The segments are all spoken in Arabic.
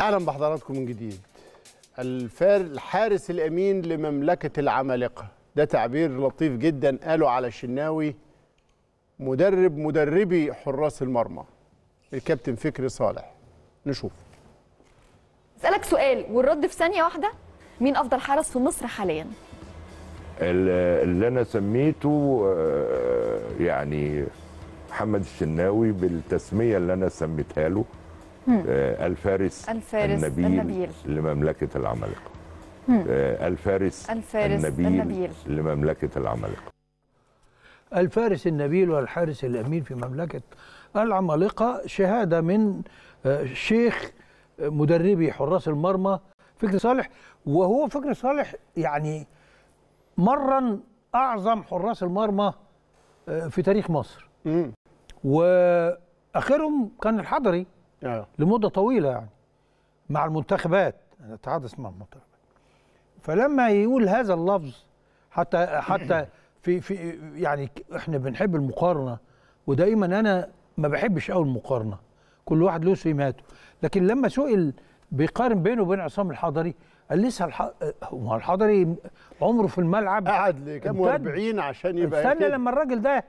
اهلا بحضراتكم من جديد الفار الحارس الامين لمملكه العمالقه ده تعبير لطيف جدا قاله على الشناوي مدرب مدربي حراس المرمى الكابتن فكري صالح نشوف اسالك سؤال والرد في ثانيه واحده مين افضل حارس في مصر حاليا اللي انا سميته آه، يعني محمد الشناوي بالتسميه اللي انا سميتها له آه، الفارس, الفارس النبيل, النبيل لمملكة العمالقة آه، الفارس, الفارس النبيل, النبيل لمملكة العمالقة الفارس النبيل والحارس الأمين في مملكة العمالقة شهادة من آه، شيخ مدربي حراس المرمى فكر صالح وهو فكر صالح يعني مرن أعظم حراس المرمى في تاريخ مصر وآخرهم كان الحضري آه. لمده طويله يعني مع المنتخبات انا اتحدث مع المنتخبات فلما يقول هذا اللفظ حتى حتى في في يعني احنا بنحب المقارنه ودائما انا ما بحبش قوي المقارنه كل واحد له سماته لكن لما سئل بيقارن بينه وبين عصام الحضري قال لسه الح... هو الحضري عمره في الملعب قعد لكام 40 عشان يبقى استنى لما الراجل ده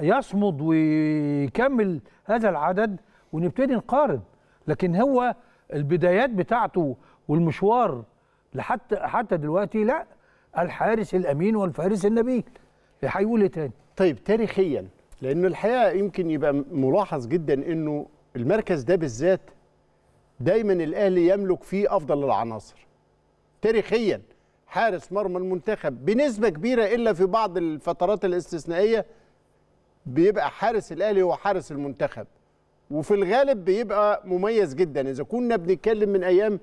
يصمد ويكمل هذا العدد ونبتدي نقارن لكن هو البدايات بتاعته والمشوار لحتى حتى دلوقتي لا الحارس الامين والفارس النبيل هيقول ايه تاني طيب تاريخيا لانه الحقيقه يمكن يبقى ملاحظ جدا انه المركز ده بالذات دايما الاهلي يملك فيه افضل العناصر تاريخيا حارس مرمى المنتخب بنسبه كبيره الا في بعض الفترات الاستثنائيه بيبقى حارس الاهلي هو حارس المنتخب وفي الغالب بيبقى مميز جدا اذا كنا بنتكلم من ايام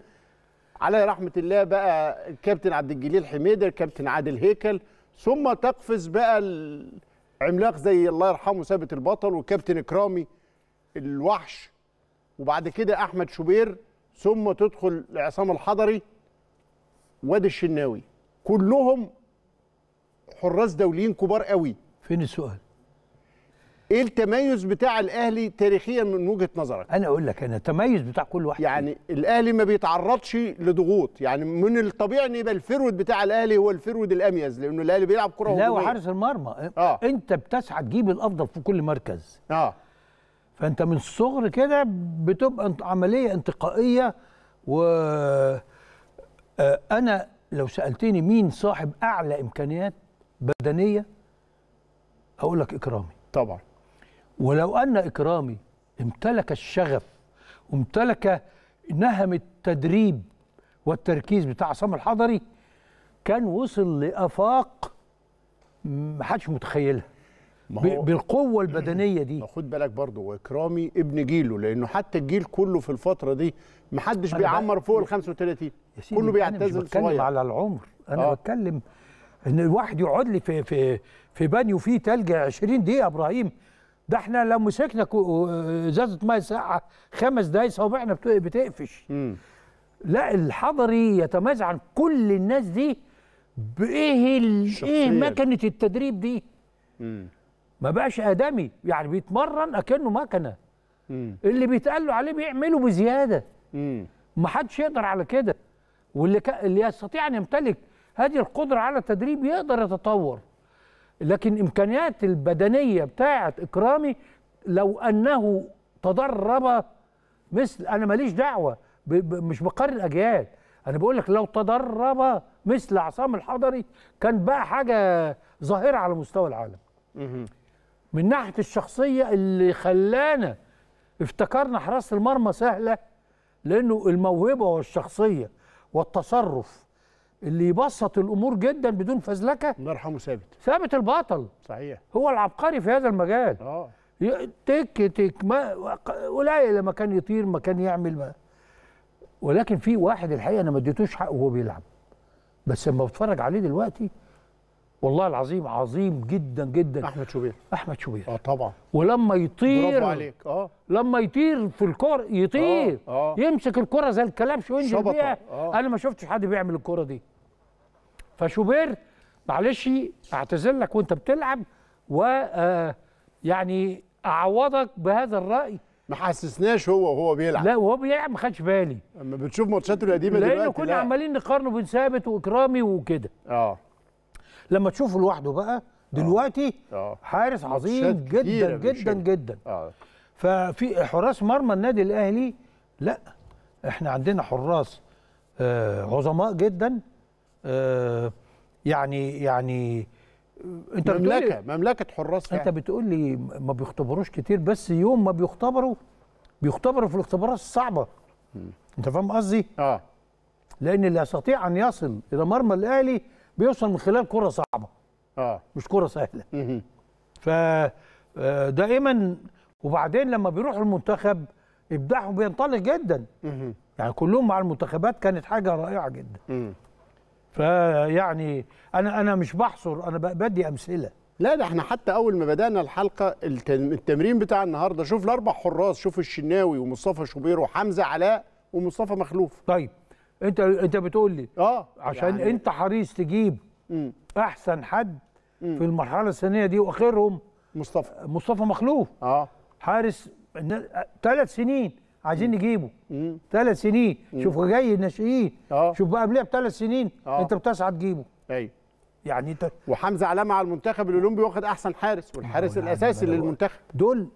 على رحمه الله بقى الكابتن عبد الجليل حميده الكابتن عادل هيكل ثم تقفز بقى عملاق زي الله يرحمه ثابت البطل والكابتن اكرامي الوحش وبعد كده احمد شوبير ثم تدخل عصام الحضري وادي الشناوي كلهم حراس دوليين كبار قوي فين السؤال ايه التميز بتاع الاهلي تاريخيا من وجهه نظرك انا اقول لك انا التميز بتاع كل واحد يعني الاهلي ما بيتعرضش لضغوط يعني من الطبيعي ان يبقى الفرود بتاع الاهلي هو الفرود الاميز لانه الاهلي بيلعب كره لا وحارس المرمى آه. انت بتسعى تجيب الافضل في كل مركز اه فانت من الصغر كده بتبقى عمليه انتقائيه و آه، انا لو سالتني مين صاحب اعلى امكانيات بدنيه هقول لك اكرامي طبعا ولو أن إكرامي امتلك الشغف وامتلك نهم التدريب والتركيز بتاع عصام الحضري كان وصل لآفاق محدش متخيلها ما هو بالقوة البدنية دي خد بالك برضه وإكرامي ابن جيله لأنه حتى الجيل كله في الفترة دي محدش بيعمر فوق ال 35 كله بيعتزل صغير بتكلم على العمر أنا آه. بتكلم إن الواحد يقعد لي في في في بانيو فيه تلج 20 دقيقة إبراهيم ده احنا لو مسكنا آه، آه، ازازه ميه ساقعه خمس دقايق صوابعنا بتقفش م. لا الحضري يتميز عن كل الناس دي بايه ايه مكنه التدريب دي م. ما بقاش ادمي يعني بيتمرن اكنه مكنه م. اللي بيتقال له عليه بيعمله بزياده ما حدش يقدر على كده واللي ك... اللي يستطيع ان يمتلك هذه القدره على التدريب يقدر يتطور لكن امكانيات البدنيه بتاعه اكرامي لو انه تدرب مثل انا ماليش دعوه ب ب مش بقارن اجيال انا بقول لك لو تدرب مثل عصام الحضري كان بقى حاجه ظاهره على مستوى العالم من ناحيه الشخصيه اللي خلانا افتكرنا حراسه المرمى سهله لانه الموهبه والشخصيه والتصرف اللي يبسط الامور جدا بدون فزلكه الله يرحمه ثابت ثابت البطل صحيح هو العبقري في هذا المجال اه تك تك ما قليل لما كان يطير ما كان يعمل ما ولكن في واحد الحقيقه انا ما اديتوش حقه وهو بيلعب بس لما بتفرج عليه دلوقتي والله العظيم عظيم جدا جدا احمد شوبير احمد شوبير اه طبعا ولما يطير برافو عليك اه لما يطير في الكوره يطير أوه. أوه. يمسك الكوره زي شو وينزل بيها آه. انا ما شفتش حد بيعمل الكوره دي فشوبير معلش اعتذر لك وانت بتلعب و آه، يعني اعوضك بهذا الراي ما حسسناش هو وهو بيلعب لا وهو بيلعب ما خدش بالي اما بتشوف ماتشاته القديمه دلوقتي لانه كنا عمالين نقارنه بين ثابت واكرامي وكده اه لما تشوفه لوحده بقى آه. دلوقتي آه. حارس عظيم جدا جدا جدا آه. ففي حراس مرمى النادي الاهلي لا احنا عندنا حراس آه عظماء جدا آه يعني يعني انت مملكه مملكه حراس يعني. انت بتقول لي ما بيختبروش كتير بس يوم ما بيختبروا بيختبروا في الاختبارات الصعبه انت فاهم قصدي اه لان اللي يستطيع ان يصل الى مرمى الاهلي بيوصل من خلال كره صعبه اه مش كره سهله ف آه، دائما وبعدين لما بيروحوا المنتخب ابداعه بينطلق جدا يعني كلهم مع المنتخبات كانت حاجه رائعه جدا فيعني انا انا مش بحصر انا بدي امثله لا ده احنا حتى اول ما بدانا الحلقه التمرين بتاع النهارده شوف الاربع حراس شوف الشناوي ومصطفى شوبير وحمزه علاء ومصطفى مخلوف طيب انت انت بتقول لي اه عشان يعني... انت حريص تجيب مم. احسن حد مم. في المرحله السنيه دي واخرهم مصطفى مصطفى مخلوف اه حارس ثلاث سنين عايزين نجيبه ثلاث سنين مم. شوف جاي الناشئين آه. شوف بقى قبلها بثلاث سنين آه. انت بتسعى تجيبه ايوه يعني انت وحمزه علامه على المنتخب الاولمبي واخد احسن حارس والحارس الاساسي للمنتخب دول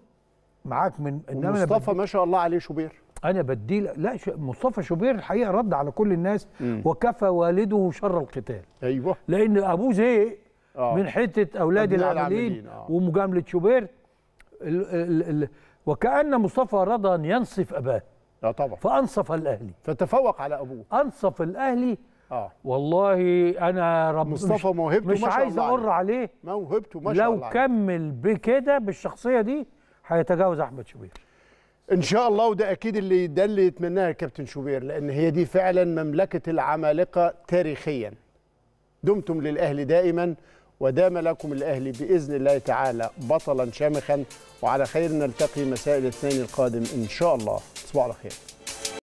معاك من انما مصطفى ما شاء الله عليه شوبير انا بدي لا مصطفى شوبير الحقيقه رد على كل الناس مم. وكفى والده شر القتال ايوه لان ابوه زهق آه. من حته اولاد العاملين, آه. ومجامله شوبير ال ال ال وكان مصطفى رضا ينصف اباه اه طبعا فانصف الاهلي فتفوق على ابوه انصف الاهلي اه والله انا رب مصطفى موهبته مش, مش عايز اقر عليه موهبته ما شاء الله لو كمل بكده بالشخصيه دي هيتجاوز احمد شوبير ان شاء الله وده اكيد اللي ده اللي يتمناه الكابتن شوبير لان هي دي فعلا مملكه العمالقه تاريخيا دمتم للاهلي دائما ودام لكم الاهلي باذن الله تعالى بطلا شامخا وعلى خير نلتقي مساء الاثنين القادم ان شاء الله تصبحوا على خير